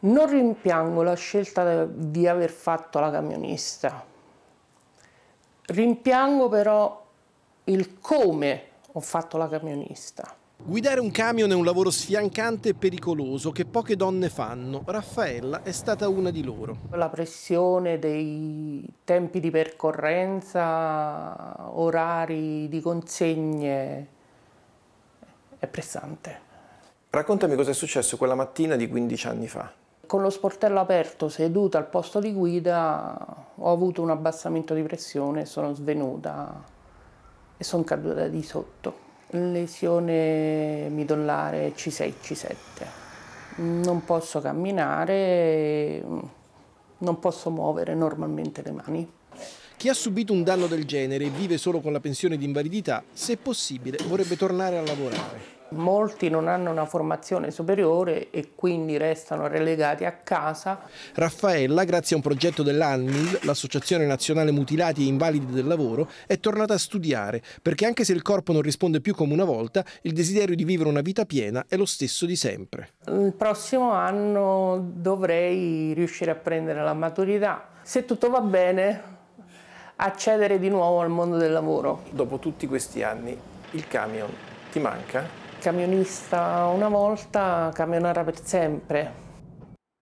Non rimpiango la scelta di aver fatto la camionista, rimpiango però il come ho fatto la camionista. Guidare un camion è un lavoro sfiancante e pericoloso che poche donne fanno. Raffaella è stata una di loro. La pressione dei tempi di percorrenza, orari di consegne, è pressante. Raccontami cosa è successo quella mattina di 15 anni fa con lo sportello aperto, seduta al posto di guida, ho avuto un abbassamento di pressione, sono svenuta e sono caduta di sotto. Lesione midollare C6, C7. Non posso camminare, non posso muovere normalmente le mani. Chi ha subito un danno del genere e vive solo con la pensione di invalidità, se possibile, vorrebbe tornare a lavorare. Molti non hanno una formazione superiore e quindi restano relegati a casa. Raffaella, grazie a un progetto dell'ANMIL, l'Associazione Nazionale Mutilati e Invalidi del Lavoro, è tornata a studiare perché anche se il corpo non risponde più come una volta, il desiderio di vivere una vita piena è lo stesso di sempre. Il prossimo anno dovrei riuscire a prendere la maturità. Se tutto va bene, accedere di nuovo al mondo del lavoro. Dopo tutti questi anni il camion ti manca? camionista una volta, camionara per sempre.